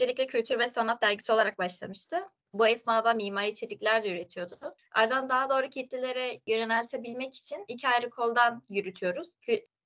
öncelikle Kültür ve Sanat dergisi olarak başlamıştı. Bu esnada mimari içerikler de üretiyordu. Ardından daha doğru kitlelere yöneltebilmek için iki ayrı koldan yürütüyoruz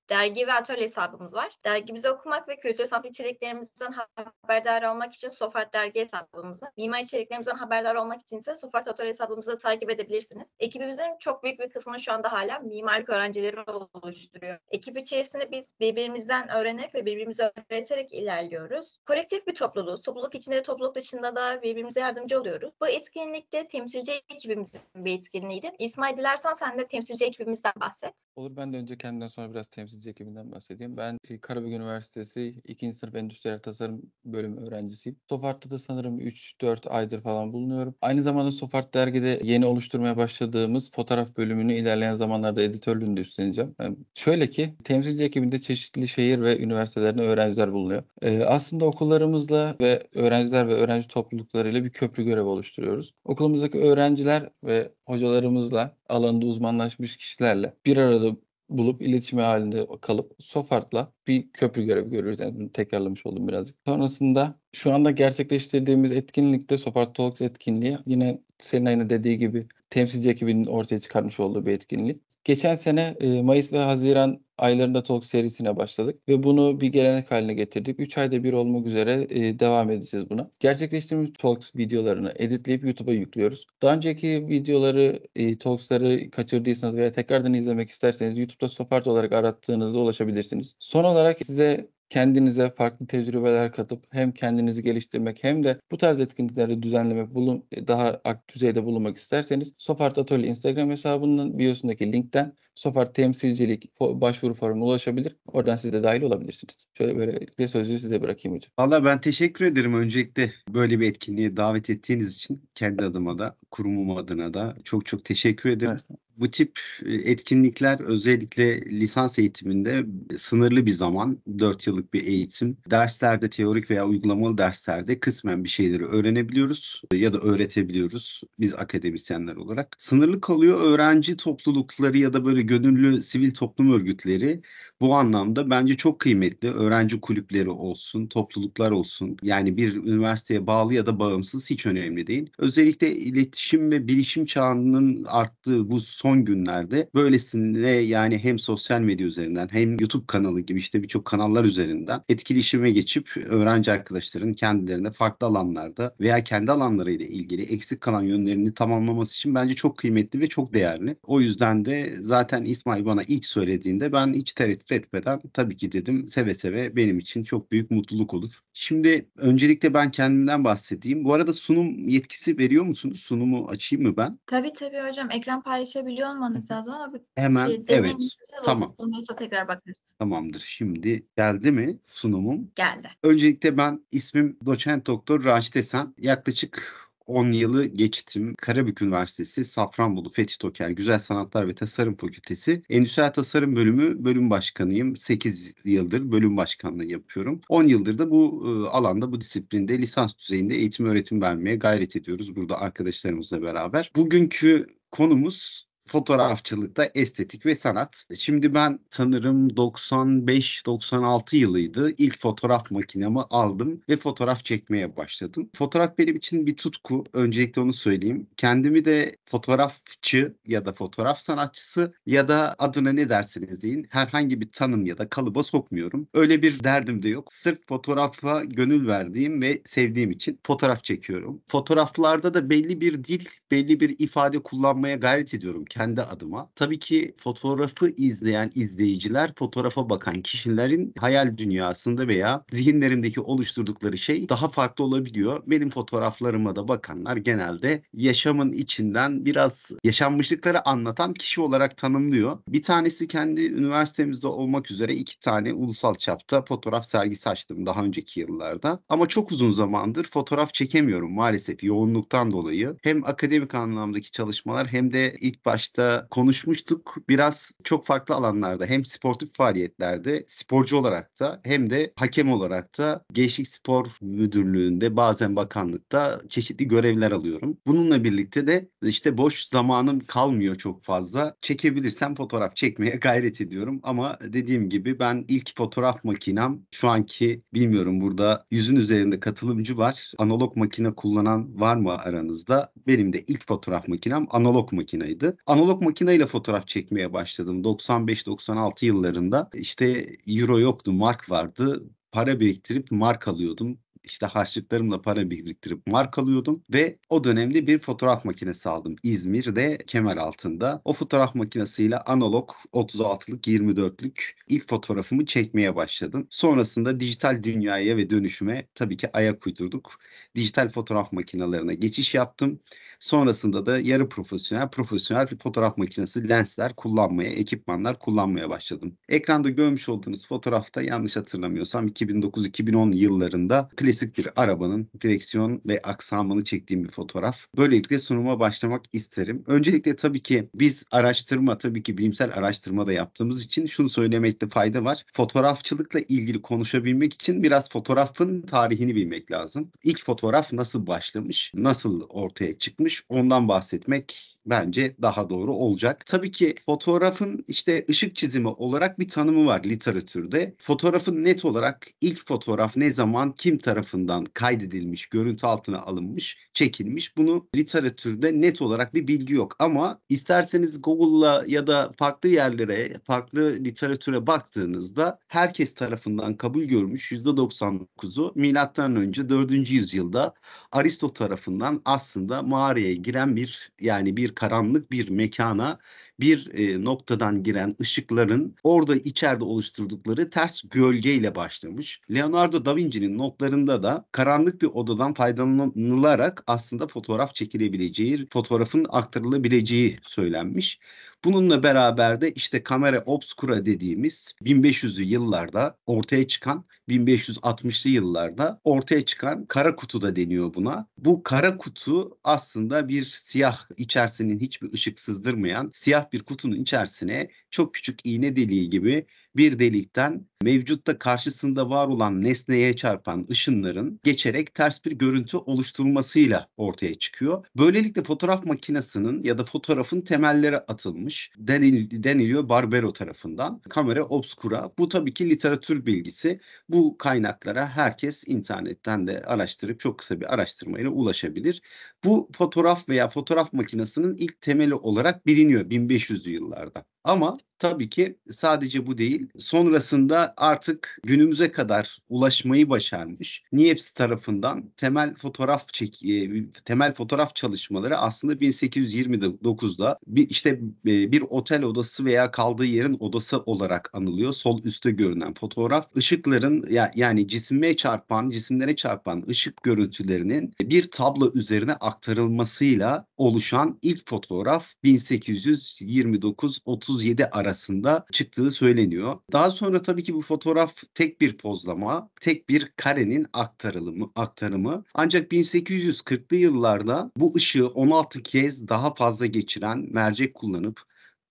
dergi ve atölye hesabımız var. Dergimizi okumak ve kültür sanat içeriklerimizden haberdar olmak için Sofart dergi hesabımızı, mimar içeriklerimizden haberdar olmak için ise Sofart atölye hesabımızı takip edebilirsiniz. Ekibimizin çok büyük bir kısmını şu anda hala mimarlık öğrencileri oluşturuyor. Ekip içerisinde biz birbirimizden öğrenerek ve birbirimize öğreterek ilerliyoruz. Kolektif bir topluluğuz. Topluluk içinde de topluluk dışında da birbirimize yardımcı oluyoruz. Bu etkinlikte temsilci ekibimizin bir etkinliğiydi. İsmail dilersen sen de temsilci ekibimizden bahset. Olur ben de önce kendimden sonra biraz temsil Üniversitesi ekibinden bahsedeyim. Ben e, Karabük Üniversitesi 2. sınıf Endüstriyel Tasarım bölümü öğrencisiyim. Sofart'ta da sanırım 3-4 aydır falan bulunuyorum. Aynı zamanda Sofart dergide yeni oluşturmaya başladığımız fotoğraf bölümünü ilerleyen zamanlarda editörlüğünü de üstleneceğim. Yani e, şöyle ki temsilci ekibinde çeşitli şehir ve üniversitelerden öğrenciler bulunuyor. Ee, aslında okullarımızla ve öğrenciler ve öğrenci topluluklarıyla bir köprü görevi oluşturuyoruz. Okulumuzdaki öğrenciler ve hocalarımızla alanında uzmanlaşmış kişilerle bir arada bulup iletişim halinde kalıp Sofart'la bir köprü görevi görürüz. Yani tekrarlamış oldum birazcık. Sonrasında şu anda gerçekleştirdiğimiz etkinlikte Sofart Talks etkinliği yine senin aynı dediği gibi temsilci ekibinin ortaya çıkarmış olduğu bir etkinlik. Geçen sene e, Mayıs ve Haziran aylarında talk serisine başladık ve bunu bir gelenek haline getirdik. 3 ayda bir olmak üzere e, devam edeceğiz buna. Gerçekleştirdiğimiz Talks videolarını editleyip YouTube'a yüklüyoruz. Daha önceki videoları, e, Talks'ları kaçırdıysanız veya tekrardan izlemek isterseniz YouTube'da Sopart olarak arattığınızda ulaşabilirsiniz. Son olarak size kendinize farklı tecrübeler katıp hem kendinizi geliştirmek hem de bu tarz etkinlikleri düzenlemek, bulun, e, daha aktif düzeyde bulunmak isterseniz Sofart Atölye Instagram hesabının biosundaki linkten Sofart temsilcilik başvuru formuna ulaşabilir. Oradan siz de dahil olabilirsiniz. Şöyle böyle sözü size bırakayım hocam. Valla ben teşekkür ederim öncelikle böyle bir etkinliğe davet ettiğiniz için kendi adıma da kurumum adına da çok çok teşekkür ederim. Evet bu tip e, etkinlikler özellikle lisans eğitiminde sınırlı bir zaman, 4 yıllık bir eğitim. Derslerde teorik veya uygulamalı derslerde kısmen bir şeyleri öğrenebiliyoruz e, ya da öğretebiliyoruz biz akademisyenler olarak. Sınırlı kalıyor öğrenci toplulukları ya da böyle gönüllü sivil toplum örgütleri bu anlamda bence çok kıymetli. Öğrenci kulüpleri olsun, topluluklar olsun. Yani bir üniversiteye bağlı ya da bağımsız hiç önemli değil. Özellikle iletişim ve bilişim çağının arttığı bu son günlerde böylesine yani hem sosyal medya üzerinden hem YouTube kanalı gibi işte birçok kanallar üzerinden etkileşime geçip öğrenci arkadaşların kendilerine farklı alanlarda veya kendi alanlarıyla ilgili eksik kalan yönlerini tamamlaması için bence çok kıymetli ve çok değerli. O yüzden de zaten İsmail bana ilk söylediğinde ben hiç tereddüt etmeden tabii ki dedim seve seve benim için çok büyük mutluluk olur. Şimdi öncelikle ben kendimden bahsedeyim. Bu arada sunum yetkisi veriyor musunuz? Sunumu açayım mı ben? Tabii tabii hocam. Ekran paylaşabilir biliyor olmanız lazım ama bir Hemen şey, evet. Şey tamam. Olmuyorsa tekrar bakarız. Tamamdır. Şimdi geldi mi sunumum? Geldi. Öncelikle ben ismim doçent doktor Raşit Esen. Yaklaşık 10 yılı geçtim. Karabük Üniversitesi Safranbolu Fethi Toker Güzel Sanatlar ve Tasarım Fakültesi Endüstriyel Tasarım Bölümü bölüm başkanıyım. 8 yıldır bölüm başkanlığı yapıyorum. 10 yıldır da bu e, alanda bu disiplinde lisans düzeyinde eğitim öğretim vermeye gayret ediyoruz burada arkadaşlarımızla beraber. Bugünkü konumuz fotoğrafçılıkta estetik ve sanat. Şimdi ben sanırım 95-96 yılıydı. İlk fotoğraf makinemi aldım ve fotoğraf çekmeye başladım. Fotoğraf benim için bir tutku. Öncelikle onu söyleyeyim. Kendimi de fotoğrafçı ya da fotoğraf sanatçısı ya da adına ne derseniz deyin herhangi bir tanım ya da kalıba sokmuyorum. Öyle bir derdim de yok. Sırf fotoğrafa gönül verdiğim ve sevdiğim için fotoğraf çekiyorum. Fotoğraflarda da belli bir dil, belli bir ifade kullanmaya gayret ediyorum kendi adıma. Tabii ki fotoğrafı izleyen izleyiciler, fotoğrafa bakan kişilerin hayal dünyasında veya zihinlerindeki oluşturdukları şey daha farklı olabiliyor. Benim fotoğraflarıma da bakanlar genelde yaşamın içinden biraz yaşanmışlıkları anlatan kişi olarak tanımlıyor. Bir tanesi kendi üniversitemizde olmak üzere iki tane ulusal çapta fotoğraf sergisi açtım daha önceki yıllarda. Ama çok uzun zamandır fotoğraf çekemiyorum maalesef yoğunluktan dolayı. Hem akademik anlamdaki çalışmalar hem de ilk baş başta konuşmuştuk. Biraz çok farklı alanlarda hem sportif faaliyetlerde sporcu olarak da hem de hakem olarak da Gençlik Spor Müdürlüğü'nde bazen bakanlıkta çeşitli görevler alıyorum. Bununla birlikte de işte boş zamanım kalmıyor çok fazla. Çekebilirsem fotoğraf çekmeye gayret ediyorum ama dediğim gibi ben ilk fotoğraf makinem şu anki bilmiyorum burada yüzün üzerinde katılımcı var. Analog makine kullanan var mı aranızda? Benim de ilk fotoğraf makinem analog makineydi analog makineyle fotoğraf çekmeye başladım 95-96 yıllarında. işte euro yoktu, mark vardı. Para biriktirip mark alıyordum işte harçlıklarımla para biriktirip markalıyordum ve o dönemde bir fotoğraf makinesi aldım İzmir'de Kemal altında. O fotoğraf makinesiyle analog 36'lık 24'lük ilk fotoğrafımı çekmeye başladım. Sonrasında dijital dünyaya ve dönüşüme tabii ki ayak uydurduk. Dijital fotoğraf makinelerine geçiş yaptım. Sonrasında da yarı profesyonel, profesyonel bir fotoğraf makinesi lensler kullanmaya, ekipmanlar kullanmaya başladım. Ekranda görmüş olduğunuz fotoğrafta yanlış hatırlamıyorsam 2009-2010 yıllarında klasik Klasik bir arabanın direksiyon ve aksamını çektiğim bir fotoğraf. Böylelikle sunuma başlamak isterim. Öncelikle tabii ki biz araştırma, tabii ki bilimsel araştırma da yaptığımız için şunu söylemekte fayda var. Fotoğrafçılıkla ilgili konuşabilmek için biraz fotoğrafın tarihini bilmek lazım. İlk fotoğraf nasıl başlamış, nasıl ortaya çıkmış ondan bahsetmek bence daha doğru olacak. Tabii ki fotoğrafın işte ışık çizimi olarak bir tanımı var literatürde. Fotoğrafın net olarak ilk fotoğraf ne zaman kim tarafından kaydedilmiş, görüntü altına alınmış, çekilmiş. Bunu literatürde net olarak bir bilgi yok ama isterseniz Google'la ya da farklı yerlere, farklı literatüre baktığınızda herkes tarafından kabul görmüş %99'u milattan önce 4. yüzyılda Aristo tarafından aslında mağaraya giren bir yani bir karanlık bir mekana bir e, noktadan giren ışıkların orada içeride oluşturdukları ters gölgeyle başlamış. Leonardo da Vinci'nin notlarında da karanlık bir odadan faydalanılarak aslında fotoğraf çekilebileceği, fotoğrafın aktarılabileceği söylenmiş. Bununla beraber de işte kamera obscura dediğimiz 1500'lü yıllarda ortaya çıkan 1560'lı yıllarda ortaya çıkan kara kutu da deniyor buna. Bu kara kutu aslında bir siyah içerisinin hiçbir ışık sızdırmayan siyah siyah bir kutunun içerisine çok küçük iğne deliği gibi bir delikten mevcutta karşısında var olan nesneye çarpan ışınların geçerek ters bir görüntü oluşturulmasıyla ortaya çıkıyor. Böylelikle fotoğraf makinesinin ya da fotoğrafın temelleri atılmış denil, deniliyor Barbero tarafından. Kamera obscura. Bu tabii ki literatür bilgisi. Bu kaynaklara herkes internetten de araştırıp çok kısa bir araştırmayla ulaşabilir. Bu fotoğraf veya fotoğraf makinesinin ilk temeli olarak biliniyor 1500'lü yıllarda. Ama tabii ki sadece bu değil. Sonrasında artık günümüze kadar ulaşmayı başarmış. Niepce tarafından temel fotoğraf çek e, temel fotoğraf çalışmaları aslında 1829'da bir işte e, bir otel odası veya kaldığı yerin odası olarak anılıyor. Sol üstte görünen fotoğraf ışıkların yani cisme çarpan, cisimlere çarpan ışık görüntülerinin bir tablo üzerine aktarılmasıyla oluşan ilk fotoğraf 1829 30 37 arasında çıktığı söyleniyor. Daha sonra tabii ki bu fotoğraf tek bir pozlama, tek bir karenin aktarılımı, aktarımı. Ancak 1840'lı yıllarda bu ışığı 16 kez daha fazla geçiren mercek kullanıp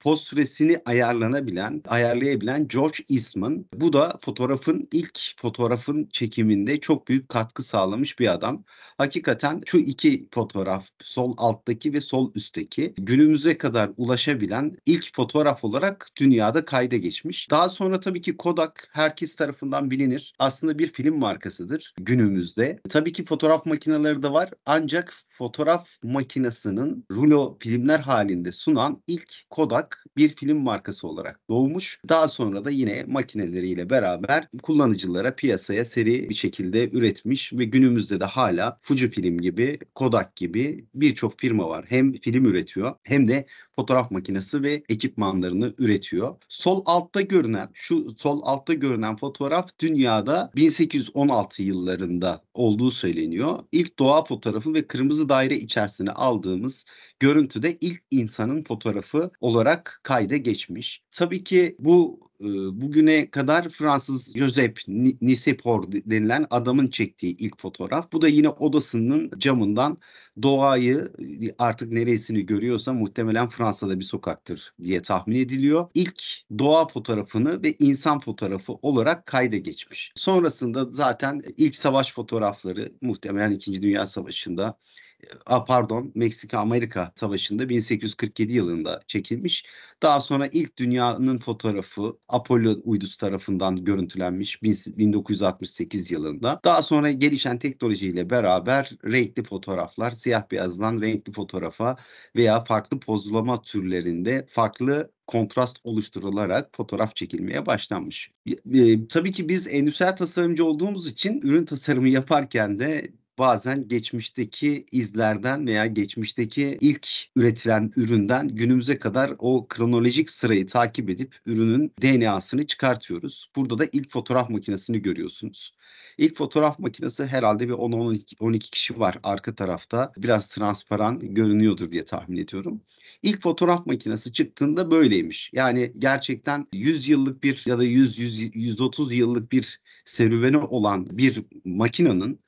poz süresini ayarlanabilen, ayarlayabilen George Eastman. Bu da fotoğrafın ilk fotoğrafın çekiminde çok büyük katkı sağlamış bir adam. Hakikaten şu iki fotoğraf sol alttaki ve sol üstteki günümüze kadar ulaşabilen ilk fotoğraf olarak dünyada kayda geçmiş. Daha sonra tabii ki Kodak herkes tarafından bilinir. Aslında bir film markasıdır günümüzde. Tabii ki fotoğraf makineleri de var ancak fotoğraf makinesinin rulo filmler halinde sunan ilk Kodak bir film markası olarak doğmuş. Daha sonra da yine makineleriyle beraber kullanıcılara piyasaya seri bir şekilde üretmiş ve günümüzde de hala Fuji film gibi, Kodak gibi birçok firma var. Hem film üretiyor hem de fotoğraf makinesi ve ekipmanlarını üretiyor. Sol altta görünen şu sol altta görünen fotoğraf dünyada 1816 yıllarında olduğu söyleniyor. İlk doğa fotoğrafı ve kırmızı daire içerisine aldığımız görüntüde ilk insanın fotoğrafı olarak kayda geçmiş. Tabii ki bu e, bugüne kadar Fransız Joseph Nisepor denilen adamın çektiği ilk fotoğraf. Bu da yine odasının camından doğayı e, artık neresini görüyorsa muhtemelen Fransa'da bir sokaktır diye tahmin ediliyor. İlk doğa fotoğrafını ve insan fotoğrafı olarak kayda geçmiş. Sonrasında zaten ilk savaş fotoğrafları muhtemelen 2. Dünya Savaşı'nda e, a, pardon Meksika-Amerika Savaşı'nda 1847 yılında çekilmiş. Daha sonra ilk dünyanın fotoğrafı Apollo uydusu tarafından görüntülenmiş 1968 yılında. Daha sonra gelişen teknolojiyle beraber renkli fotoğraflar, siyah beyazdan renkli fotoğrafa veya farklı pozlama türlerinde farklı kontrast oluşturularak fotoğraf çekilmeye başlanmış. E, tabii ki biz endüstriyel tasarımcı olduğumuz için ürün tasarımı yaparken de bazen geçmişteki izlerden veya geçmişteki ilk üretilen üründen günümüze kadar o kronolojik sırayı takip edip ürünün DNA'sını çıkartıyoruz. Burada da ilk fotoğraf makinesini görüyorsunuz. İlk fotoğraf makinesi herhalde bir 10-12 kişi var arka tarafta. Biraz transparan görünüyordur diye tahmin ediyorum. İlk fotoğraf makinesi çıktığında böyleymiş. Yani gerçekten 100 yıllık bir ya da 100, 130 yıllık bir serüveni olan bir makinenin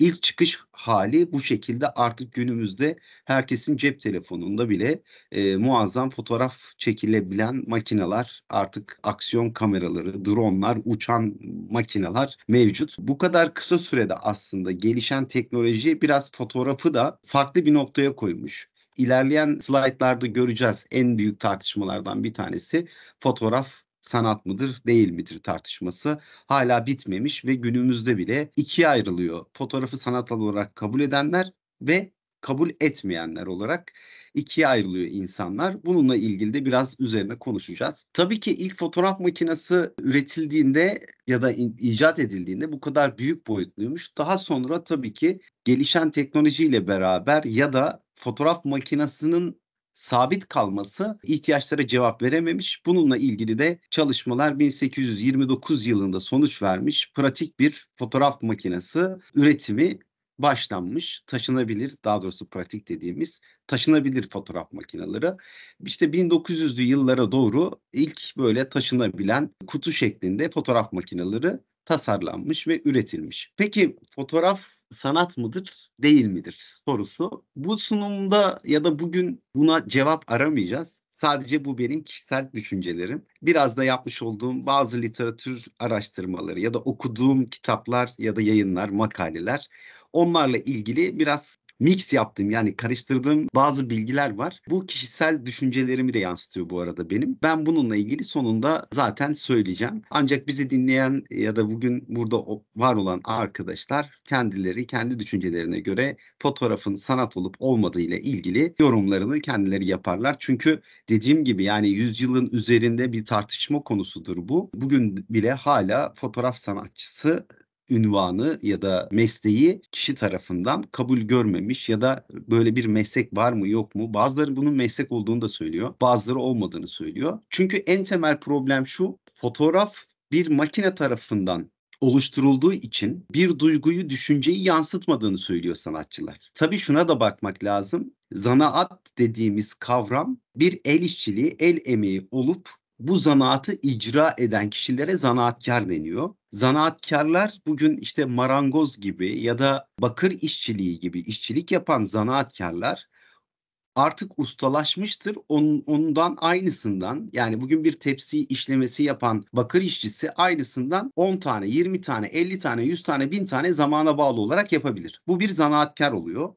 ilk çıkış hali bu şekilde artık günümüzde herkesin cep telefonunda bile e, muazzam fotoğraf çekilebilen makineler artık aksiyon kameraları, dronlar, uçan makineler mevcut. Bu kadar kısa sürede aslında gelişen teknoloji biraz fotoğrafı da farklı bir noktaya koymuş İlerleyen slaytlarda göreceğiz en büyük tartışmalardan bir tanesi fotoğraf sanat mıdır değil midir tartışması hala bitmemiş ve günümüzde bile ikiye ayrılıyor. Fotoğrafı sanat olarak kabul edenler ve kabul etmeyenler olarak ikiye ayrılıyor insanlar. Bununla ilgili de biraz üzerine konuşacağız. Tabii ki ilk fotoğraf makinesi üretildiğinde ya da icat edildiğinde bu kadar büyük boyutluymuş. Daha sonra tabii ki gelişen teknolojiyle beraber ya da fotoğraf makinesinin sabit kalması ihtiyaçlara cevap verememiş. Bununla ilgili de çalışmalar 1829 yılında sonuç vermiş. Pratik bir fotoğraf makinesi üretimi başlanmış taşınabilir daha doğrusu pratik dediğimiz taşınabilir fotoğraf makineleri. İşte 1900'lü yıllara doğru ilk böyle taşınabilen kutu şeklinde fotoğraf makineleri tasarlanmış ve üretilmiş. Peki fotoğraf sanat mıdır, değil midir sorusu. Bu sunumda ya da bugün buna cevap aramayacağız. Sadece bu benim kişisel düşüncelerim. Biraz da yapmış olduğum bazı literatür araştırmaları ya da okuduğum kitaplar ya da yayınlar, makaleler onlarla ilgili biraz mix yaptığım yani karıştırdığım bazı bilgiler var. Bu kişisel düşüncelerimi de yansıtıyor bu arada benim. Ben bununla ilgili sonunda zaten söyleyeceğim. Ancak bizi dinleyen ya da bugün burada var olan arkadaşlar kendileri kendi düşüncelerine göre fotoğrafın sanat olup olmadığı ile ilgili yorumlarını kendileri yaparlar. Çünkü dediğim gibi yani yüzyılın üzerinde bir tartışma konusudur bu. Bugün bile hala fotoğraf sanatçısı ünvanı ya da mesleği kişi tarafından kabul görmemiş ya da böyle bir meslek var mı yok mu? Bazıları bunun meslek olduğunu da söylüyor. Bazıları olmadığını söylüyor. Çünkü en temel problem şu. Fotoğraf bir makine tarafından oluşturulduğu için bir duyguyu, düşünceyi yansıtmadığını söylüyor sanatçılar. Tabii şuna da bakmak lazım. Zanaat dediğimiz kavram bir el işçiliği, el emeği olup bu zanaatı icra eden kişilere zanaatkar deniyor zanaatkarlar bugün işte marangoz gibi ya da bakır işçiliği gibi işçilik yapan zanaatkarlar artık ustalaşmıştır. Onun, ondan aynısından yani bugün bir tepsi işlemesi yapan bakır işçisi aynısından 10 tane, 20 tane, 50 tane, 100 tane, 1000 tane zamana bağlı olarak yapabilir. Bu bir zanaatkar oluyor.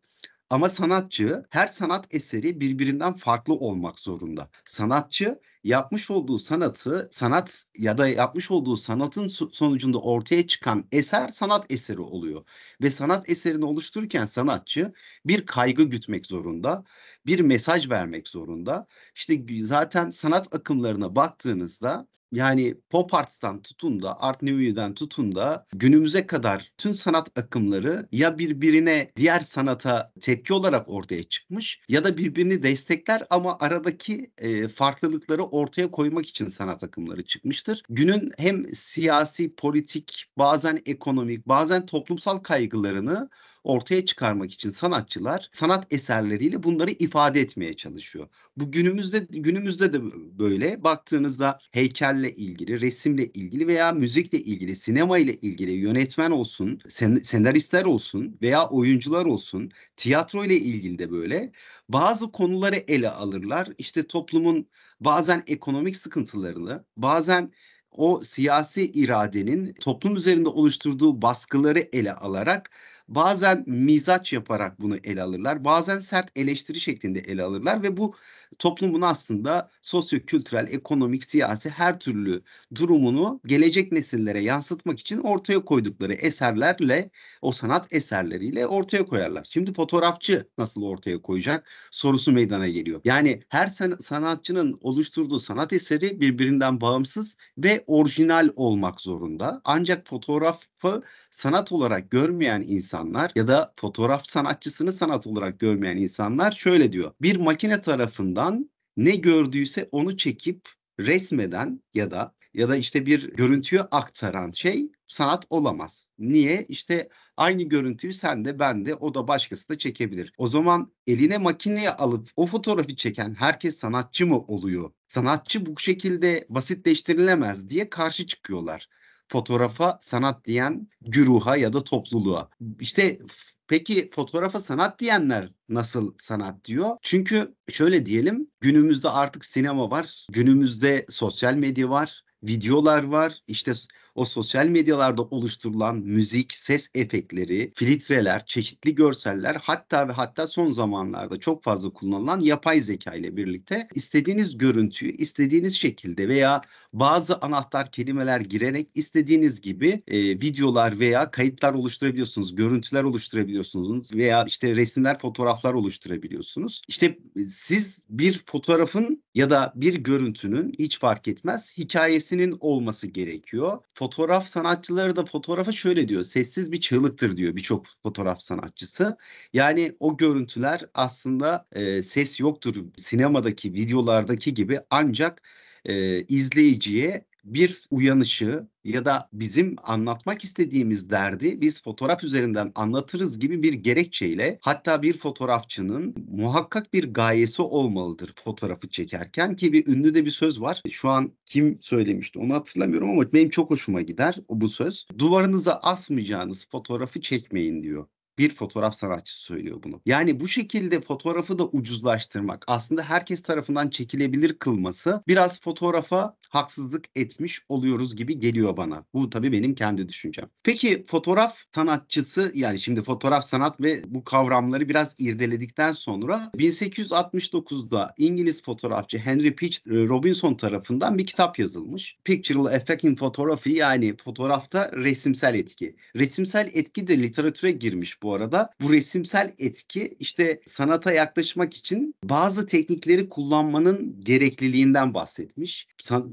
Ama sanatçı her sanat eseri birbirinden farklı olmak zorunda. Sanatçı yapmış olduğu sanatı sanat ya da yapmış olduğu sanatın sonucunda ortaya çıkan eser sanat eseri oluyor. Ve sanat eserini oluştururken sanatçı bir kaygı gütmek zorunda, bir mesaj vermek zorunda. İşte zaten sanat akımlarına baktığınızda yani pop arts'tan tutun da Art Nouveau'dan tutun da günümüze kadar tüm sanat akımları ya birbirine diğer sanata tepki olarak ortaya çıkmış ya da birbirini destekler ama aradaki e, farklılıkları ortaya koymak için sanat akımları çıkmıştır. Günün hem siyasi, politik, bazen ekonomik, bazen toplumsal kaygılarını ortaya çıkarmak için sanatçılar sanat eserleriyle bunları ifade etmeye çalışıyor. Bu günümüzde günümüzde de böyle baktığınızda heykelle ilgili, resimle ilgili veya müzikle ilgili, sinema ile ilgili yönetmen olsun, sen, senaristler olsun veya oyuncular olsun, tiyatro ile ilgili de böyle bazı konuları ele alırlar. İşte toplumun bazen ekonomik sıkıntılarını, bazen o siyasi iradenin toplum üzerinde oluşturduğu baskıları ele alarak Bazen mizaç yaparak bunu ele alırlar. Bazen sert eleştiri şeklinde ele alırlar ve bu toplumun aslında sosyo-kültürel, ekonomik, siyasi her türlü durumunu gelecek nesillere yansıtmak için ortaya koydukları eserlerle, o sanat eserleriyle ortaya koyarlar. Şimdi fotoğrafçı nasıl ortaya koyacak sorusu meydana geliyor. Yani her sanatçının oluşturduğu sanat eseri birbirinden bağımsız ve orijinal olmak zorunda. Ancak fotoğrafı sanat olarak görmeyen insanlar ya da fotoğraf sanatçısını sanat olarak görmeyen insanlar şöyle diyor. Bir makine tarafından ortamdan ne gördüyse onu çekip resmeden ya da ya da işte bir görüntüyü aktaran şey sanat olamaz. Niye? İşte aynı görüntüyü sen de ben de o da başkası da çekebilir. O zaman eline makineyi alıp o fotoğrafı çeken herkes sanatçı mı oluyor? Sanatçı bu şekilde basitleştirilemez diye karşı çıkıyorlar. Fotoğrafa sanat diyen güruha ya da topluluğa. İşte Peki fotoğrafa sanat diyenler nasıl sanat diyor? Çünkü şöyle diyelim günümüzde artık sinema var, günümüzde sosyal medya var, videolar var, işte o sosyal medyalarda oluşturulan müzik, ses efektleri, filtreler, çeşitli görseller hatta ve hatta son zamanlarda çok fazla kullanılan yapay zeka ile birlikte istediğiniz görüntüyü istediğiniz şekilde veya bazı anahtar kelimeler girerek istediğiniz gibi e, videolar veya kayıtlar oluşturabiliyorsunuz, görüntüler oluşturabiliyorsunuz veya işte resimler, fotoğraflar oluşturabiliyorsunuz. İşte e, siz bir fotoğrafın ya da bir görüntünün hiç fark etmez hikayesinin olması gerekiyor fotoğraf sanatçıları da fotoğrafa şöyle diyor. Sessiz bir çığlıktır diyor birçok fotoğraf sanatçısı. Yani o görüntüler aslında e, ses yoktur sinemadaki videolardaki gibi ancak e, izleyiciye bir uyanışı ya da bizim anlatmak istediğimiz derdi biz fotoğraf üzerinden anlatırız gibi bir gerekçeyle hatta bir fotoğrafçının muhakkak bir gayesi olmalıdır fotoğrafı çekerken ki bir ünlü de bir söz var. Şu an kim söylemişti onu hatırlamıyorum ama benim çok hoşuma gider bu söz. Duvarınıza asmayacağınız fotoğrafı çekmeyin diyor bir fotoğraf sanatçısı söylüyor bunu. Yani bu şekilde fotoğrafı da ucuzlaştırmak, aslında herkes tarafından çekilebilir kılması biraz fotoğrafa haksızlık etmiş oluyoruz gibi geliyor bana. Bu tabii benim kendi düşüncem. Peki fotoğraf sanatçısı yani şimdi fotoğraf sanat ve bu kavramları biraz irdeledikten sonra 1869'da İngiliz fotoğrafçı Henry Pitch e, Robinson tarafından bir kitap yazılmış. Pictural Effect in Photography yani fotoğrafta resimsel etki. Resimsel etki de literatüre girmiş bu arada. Bu resimsel etki işte sanata yaklaşmak için bazı teknikleri kullanmanın gerekliliğinden bahsetmiş.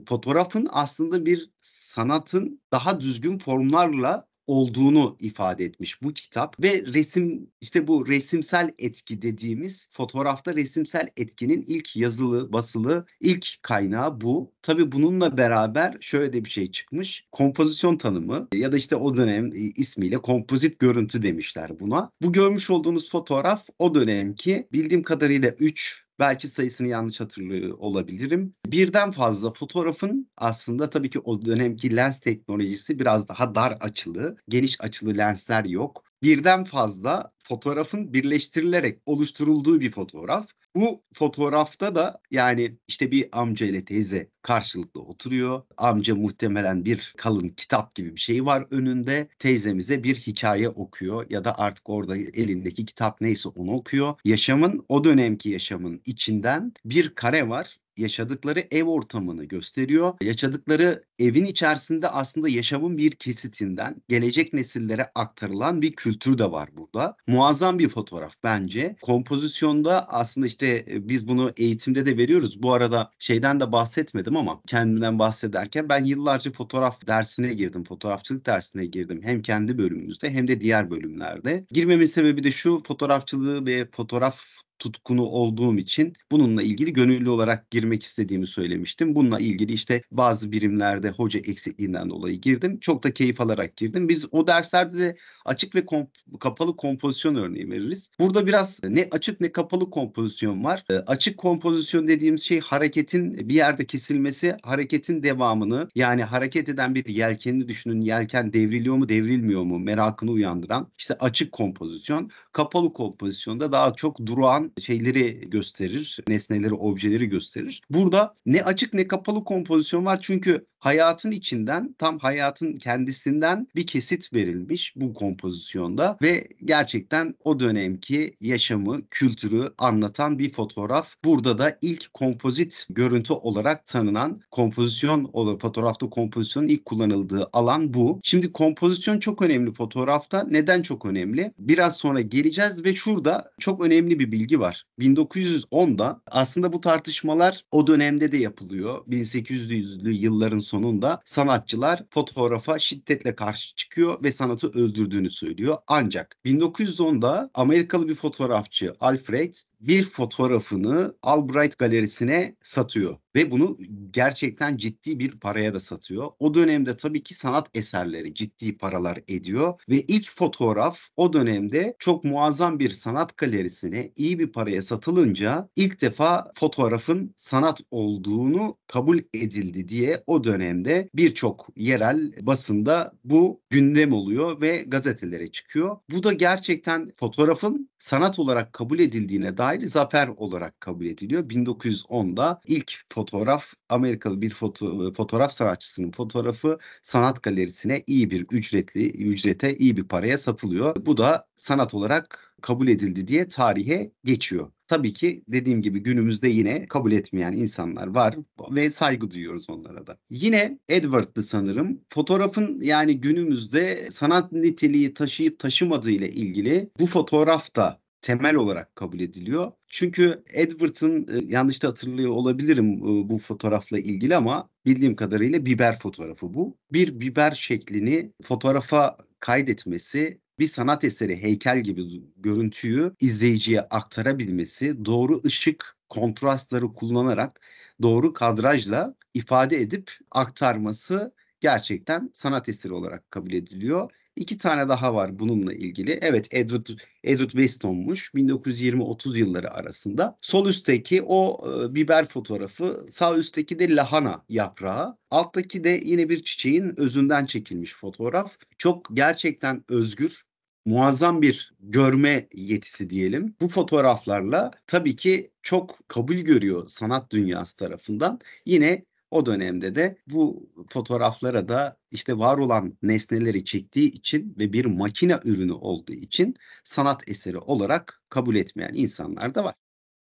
Fotoğrafın aslında bir sanatın daha düzgün formlarla olduğunu ifade etmiş bu kitap ve resim işte bu resimsel etki dediğimiz fotoğrafta resimsel etkinin ilk yazılı basılı ilk kaynağı bu. Tabi bununla beraber şöyle de bir şey çıkmış. Kompozisyon tanımı ya da işte o dönem e, ismiyle kompozit görüntü demişler buna. Bu görmüş olduğunuz fotoğraf o dönemki bildiğim kadarıyla 3 Belki sayısını yanlış hatırlıyor olabilirim. Birden fazla fotoğrafın aslında tabii ki o dönemki lens teknolojisi biraz daha dar açılı, geniş açılı lensler yok birden fazla fotoğrafın birleştirilerek oluşturulduğu bir fotoğraf bu fotoğrafta da yani işte bir amca ile teyze karşılıklı oturuyor. Amca muhtemelen bir kalın kitap gibi bir şey var önünde. Teyzemize bir hikaye okuyor ya da artık orada elindeki kitap neyse onu okuyor. Yaşamın o dönemki yaşamın içinden bir kare var yaşadıkları ev ortamını gösteriyor. Yaşadıkları evin içerisinde aslında yaşamın bir kesitinden gelecek nesillere aktarılan bir kültür de var burada. Muazzam bir fotoğraf bence. Kompozisyonda aslında işte e, biz bunu eğitimde de veriyoruz. Bu arada şeyden de bahsetmedim ama kendimden bahsederken ben yıllarca fotoğraf dersine girdim. Fotoğrafçılık dersine girdim. Hem kendi bölümümüzde hem de diğer bölümlerde. Girmemin sebebi de şu fotoğrafçılığı ve fotoğraf tutkunu olduğum için bununla ilgili gönüllü olarak girmek istediğimi söylemiştim. Bununla ilgili işte bazı birimlerde hoca eksikliğinden dolayı girdim. Çok da keyif alarak girdim. Biz o derslerde de açık ve komp- kapalı kompozisyon örneği veririz. Burada biraz ne açık ne kapalı kompozisyon var. E, açık kompozisyon dediğimiz şey hareketin bir yerde kesilmesi, hareketin devamını yani hareket eden bir yelkeni düşünün. Yelken devriliyor mu, devrilmiyor mu merakını uyandıran işte açık kompozisyon. Kapalı kompozisyonda daha çok durağan şeyleri gösterir. Nesneleri, objeleri gösterir. Burada ne açık ne kapalı kompozisyon var. Çünkü hayatın içinden tam hayatın kendisinden bir kesit verilmiş bu kompozisyonda ve gerçekten o dönemki yaşamı, kültürü anlatan bir fotoğraf. Burada da ilk kompozit görüntü olarak tanınan kompozisyon fotoğrafta kompozisyonun ilk kullanıldığı alan bu. Şimdi kompozisyon çok önemli fotoğrafta. Neden çok önemli? Biraz sonra geleceğiz ve şurada çok önemli bir bilgi var. 1910'da aslında bu tartışmalar o dönemde de yapılıyor. 1800'lü yılların sonunda sanatçılar fotoğrafa şiddetle karşı çıkıyor ve sanatı öldürdüğünü söylüyor. Ancak 1910'da Amerikalı bir fotoğrafçı Alfred bir fotoğrafını Albright galerisine satıyor ve bunu gerçekten ciddi bir paraya da satıyor. O dönemde tabii ki sanat eserleri ciddi paralar ediyor ve ilk fotoğraf o dönemde çok muazzam bir sanat galerisine iyi bir paraya satılınca ilk defa fotoğrafın sanat olduğunu kabul edildi diye o dönem dönemde birçok yerel basında bu gündem oluyor ve gazetelere çıkıyor. Bu da gerçekten fotoğrafın sanat olarak kabul edildiğine dair zafer olarak kabul ediliyor. 1910'da ilk fotoğraf Amerikalı bir foto, e, fotoğraf sanatçısının fotoğrafı sanat galerisine iyi bir ücretli ücrete iyi bir paraya satılıyor. Bu da sanat olarak kabul edildi diye tarihe geçiyor. Tabii ki dediğim gibi günümüzde yine kabul etmeyen insanlar var ve saygı duyuyoruz onlara da. Yine Edward'dı sanırım. Fotoğrafın yani günümüzde sanat niteliği taşıyıp taşımadığı ile ilgili bu fotoğraf da temel olarak kabul ediliyor. Çünkü Edward'ın e, yanlış da hatırlıyor olabilirim e, bu fotoğrafla ilgili ama bildiğim kadarıyla biber fotoğrafı bu. Bir biber şeklini fotoğrafa kaydetmesi bir sanat eseri heykel gibi görüntüyü izleyiciye aktarabilmesi, doğru ışık kontrastları kullanarak doğru kadrajla ifade edip aktarması gerçekten sanat eseri olarak kabul ediliyor. İki tane daha var bununla ilgili. Evet Edward, Edward Weston'muş 1920-30 yılları arasında. Sol üstteki o e, biber fotoğrafı, sağ üstteki de lahana yaprağı. Alttaki de yine bir çiçeğin özünden çekilmiş fotoğraf. Çok gerçekten özgür muazzam bir görme yetisi diyelim. Bu fotoğraflarla tabii ki çok kabul görüyor sanat dünyası tarafından. Yine o dönemde de bu fotoğraflara da işte var olan nesneleri çektiği için ve bir makine ürünü olduğu için sanat eseri olarak kabul etmeyen insanlar da var.